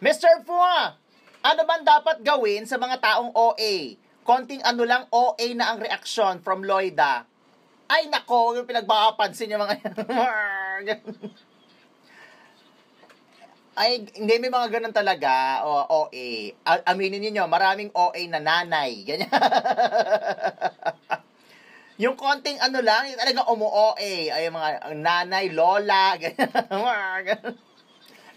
Mr. Fua, ano man dapat gawin sa mga taong OA? Konting ano lang OA na ang reaksyon from Loida. Ay nako, yung pinagpapansin yung mga Ay, hindi may mga ganun talaga, o, OA. A- aminin niyo, maraming OA na nanay. Ganyan. yung konting ano lang, yung talaga umu-OA. Ay, mga nanay, lola, ganyan.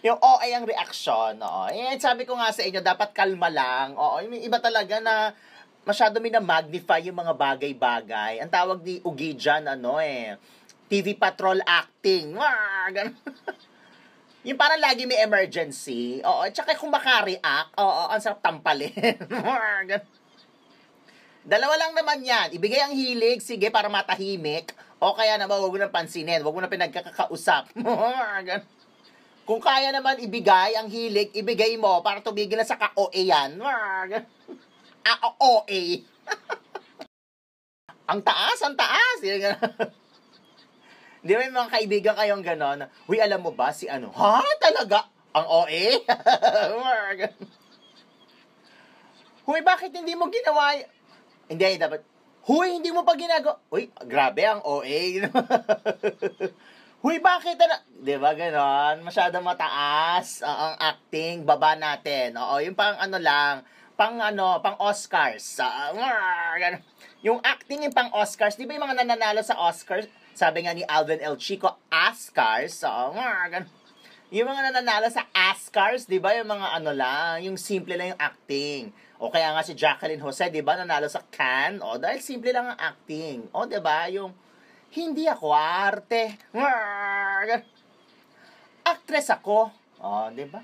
yung OA ang reaction. Oo. Eh, sabi ko nga sa inyo, dapat kalma lang. Oo. Yung iba talaga na masyado minamagnify yung mga bagay-bagay. Ang tawag ni Ugi dyan, ano eh, TV patrol acting. Wah, yung parang lagi may emergency. Oo. At saka kung makareact, oo, ang sarap tampalin. Wah, Dalawa lang naman yan. Ibigay ang hilig, sige, para matahimik. O kaya naman, huwag mo nang pansinin. Huwag mo nang pinagkakausap. Kung kaya naman ibigay ang hilig, ibigay mo para tumigil na sa ka-OA yan. A-OA. Ah, ang taas, ang taas. Di ba mga kaibigan kayong gano'n? Uy, alam mo ba si ano? Ha? Talaga? Ang OA? Huy, bakit hindi mo ginawa? Hindi, dapat. Huy, hindi mo pa ginagawa. Uy, grabe ang OA. Huy, bakit na... Ano? Di ba, ganon? Masyado mataas uh, ang acting, baba natin. Oo, yung pang ano lang, pang ano, pang Oscars. Uh, uh yung acting yung pang Oscars, di ba yung mga nananalo sa Oscars? Sabi nga ni Alvin El Chico, Oscars. Uh, Yung mga nananalo sa Oscars, di ba, yung mga ano lang, yung simple lang yung acting. O kaya nga si Jacqueline Jose, di ba, nanalo sa Cannes. O, dahil simple lang ang acting. O, di ba, yung hindi ako arte. Actress ako. Oh, di ba?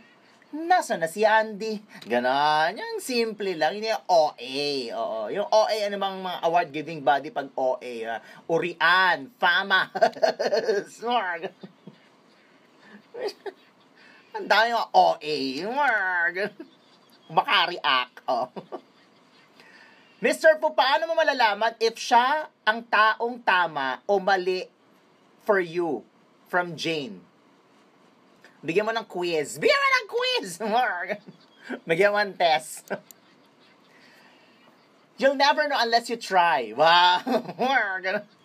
Nasa na si Andy? Ganon. Yung simple lang. Yun yung OA. Oo. Yung OA, ano bang mga award-giving body pag OA? Uh, ah, urian, fama. Smart. Ang dami yung OA. Makari-act. Oh. Mr. Po, paano mo malalaman if siya ang taong tama o mali for you from Jane? Bigyan mo ng quiz. Bigyan mo ng quiz! Bigyan mo ng test. You'll never know unless you try. Wow!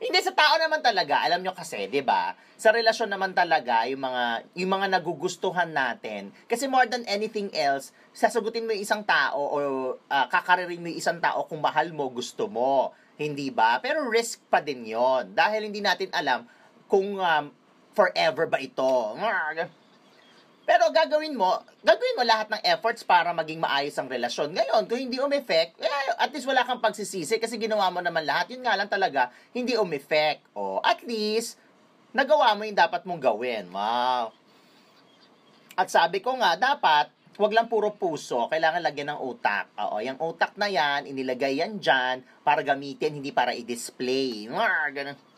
Hindi, sa tao naman talaga, alam nyo kasi, di ba? Sa relasyon naman talaga, yung mga, yung mga nagugustuhan natin. Kasi more than anything else, sasagutin mo yung isang tao o uh, kakaririn mo yung isang tao kung mahal mo, gusto mo. Hindi ba? Pero risk pa din yon Dahil hindi natin alam kung um, forever ba ito. Pero gagawin mo, gagawin mo lahat ng efforts para maging maayos ang relasyon. Ngayon, kung hindi umeffect, eh, at least wala kang pagsisisi kasi ginawa mo naman lahat. Yun nga lang talaga, hindi umeffect. O at least, nagawa mo yung dapat mong gawin. Wow. At sabi ko nga, dapat, wag lang puro puso, kailangan lagyan ng utak. Oo, yung utak na yan, inilagay yan dyan para gamitin, hindi para i-display. Ganun.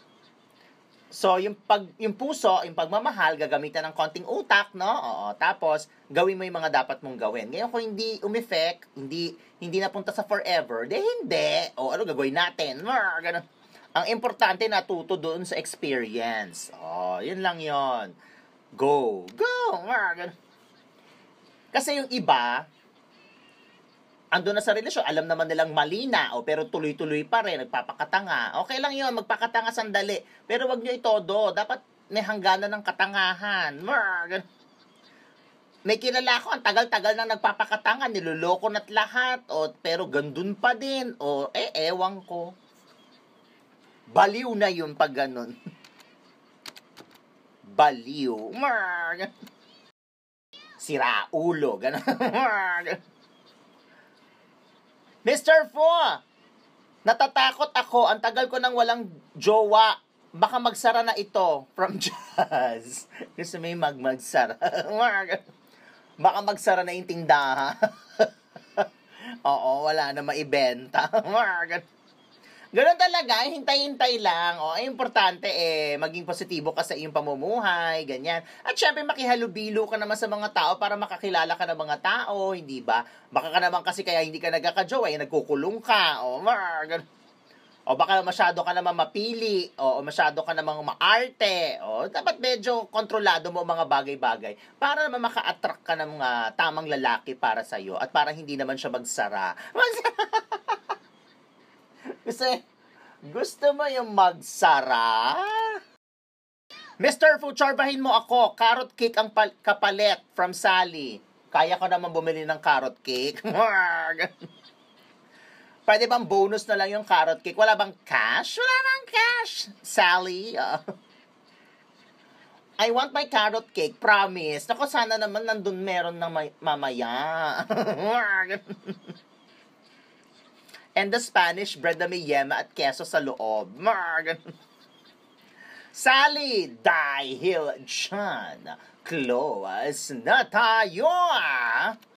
So, yung, pag, yung puso, yung pagmamahal, gagamitan ng konting utak, no? Oo, tapos, gawin mo yung mga dapat mong gawin. Ngayon, kung hindi umifect, hindi, hindi napunta sa forever, de hindi. O, ano gagawin natin? Mar, ganun. Ang importante, natuto doon sa experience. O, yun lang yon Go. Go. Mar, ganun. Kasi yung iba, ando na sa relasyon, alam naman nilang mali na, o, oh, pero tuloy-tuloy pa rin, nagpapakatanga. Okay lang yun, magpakatanga sandali. Pero wag nyo itodo. Dapat may hangganan ng katangahan. Mer, may kilala ko, ang tagal-tagal nang nagpapakatanga, niloloko na't lahat, o, oh, pero gandun pa din, o, oh, eh, ewang ko. Baliw na yun pag ganun. Baliw. Mer, ulo. ganun. Mr. Fua, natatakot ako. Ang tagal ko nang walang jowa. Baka magsara na ito from Jazz. Gusto may magmagsara. magsara. Baka magsara na yung tindahan. Oo, wala na maibenta. Ganun talaga, hintay-hintay lang. O, ay importante eh, maging positibo ka sa iyong pamumuhay, ganyan. At syempre, makihalubilo ka naman sa mga tao para makakilala ka ng mga tao, hindi ba? Baka ka naman kasi kaya hindi ka nagkakajowa, ay eh, nagkukulong ka. O, mar, O baka masyado ka naman mapili, o, masyado ka namang maarte, o dapat medyo kontrolado mo mga bagay-bagay para naman maka-attract ka ng mga tamang lalaki para sa'yo at para hindi naman siya magsara. Magsara! Kasi, gusto mo yung magsara? Mr. Fucharbahin mo ako. Carrot cake ang pal- kapalit from Sally. Kaya ko naman bumili ng carrot cake. Pwede bang bonus na lang yung carrot cake? Wala bang cash? Wala bang cash? Sally? I want my carrot cake, promise. Naku, sana naman nandun meron na may- mamaya and the Spanish bread na may yema at keso sa loob. Mar, Sally, dahil dyan, close na tayo! Ah.